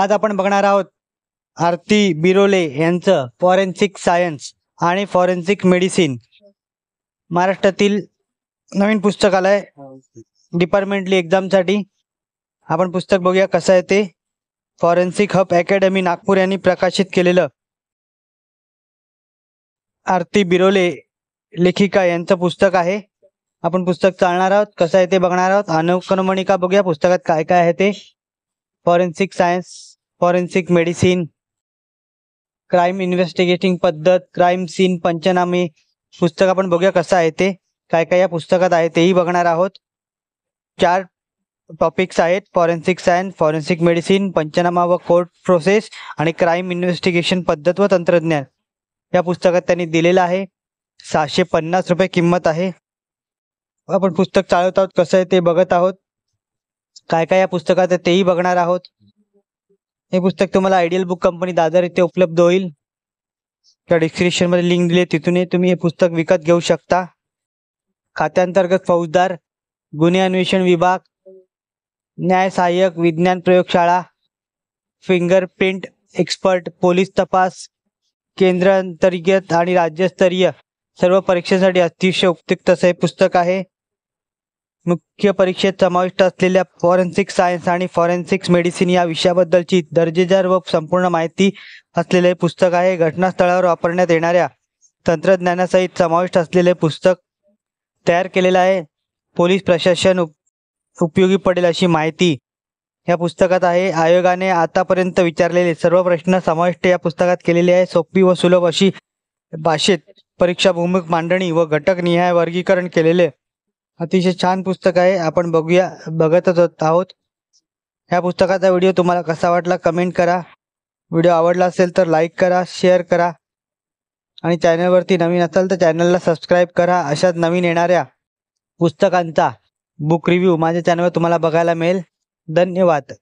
आज आपण बघणार आहोत आरती बिरोले यांचं फॉरेन्सिक सायन्स आणि फॉरेन्सिक मेडिसिन महाराष्ट्रातील नवीन पुस्तक पुस्तकालय डिपार्टमेंटली एक्झामसाठी आपण पुस्तक बघूया कसं आहे ते फॉरेन्सिक हब अकॅडमी नागपूर यांनी प्रकाशित केलेलं आरती बिरोले लेखिका यांचं पुस्तक आहे आपण पुस्तक चालणार आहोत कसं आहे ते बघणार आहोत अनुक्रमणिका बघूया पुस्तकात काय काय आहे ते forensic science forensic medicine crime investigating पद्धत क्राईम सीन पंचनामे पुस्तक आपण बघूया कसं आहे ते काय काय या पुस्तकात आहे तेही बघणार आहोत चार टॉपिक्स आहेत forensic science forensic medicine panchnama व कोर्ट प्रोसेस आणि क्राईम इन्व्हेस्टिगेशन पद्धत व तंत्रज्ञान या पुस्तकात त्यांनी दिलेलं आहे सहाशे पन्नास रुपये किंमत आहे आपण पुस्तक चालवत आहोत कसं आहे ते बघत आहोत काय काय या पुस्तकात तेही बघणार आहोत हे पुस्तक तुम्हाला आयडियल बुक कंपनी दादर इथे उपलब्ध होईल त्या डिस्क्रिप्शनमध्ये लिंक दिली तिथूनही तुम्ही हे पुस्तक विकत घेऊ शकता खात्यांतर्गत फौजदार गुन्हे अन्वेषण विभाग न्याय सहाय्यक विज्ञान प्रयोगशाळा फिंगरप्रिंट एक्सपर्ट पोलीस तपास केंद्र अंतर्गत आणि राज्यस्तरीय सर्व परीक्षेसाठी अतिशय उपयुक्त असं हे पुस्तक आहे मुख्य परीक्षेत समाविष्ट असलेल्या फॉरेन्सिक सायन्स आणि फॉरेन्सिक मेडिसिन या विषयाबद्दलची दर्जेदार व संपूर्ण माहिती असलेले पुस्तक आहे घटनास्थळावर वापरण्यात येणाऱ्या तंत्रज्ञानासहित समाविष्ट असलेले पुस्तक तयार केलेलं आहे पोलीस प्रशासन उप उपयोगी पडेल अशी माहिती या पुस्तकात आहे आयोगाने आतापर्यंत विचारलेले सर्व प्रश्न समाविष्ट या पुस्तकात केलेले आहे सोपी व सुलभ अशी भाषेत परीक्षा भूमिक मांडणी व घटक निहाय वर्गीकरण केलेले अतिशय छान पुस्तक आहे आपण बघूया बघतच आहोत ह्या पुस्तकाचा व्हिडिओ तुम्हाला कसा वाटला कमेंट करा व्हिडिओ आवडला असेल तर लाईक करा शेअर करा आणि चॅनलवरती नवीन असाल तर चॅनलला सबस्क्राईब करा अशाच नवीन येणाऱ्या पुस्तकांचा बुक रिव्ह्यू माझ्या चॅनलवर तुम्हाला बघायला मिळेल धन्यवाद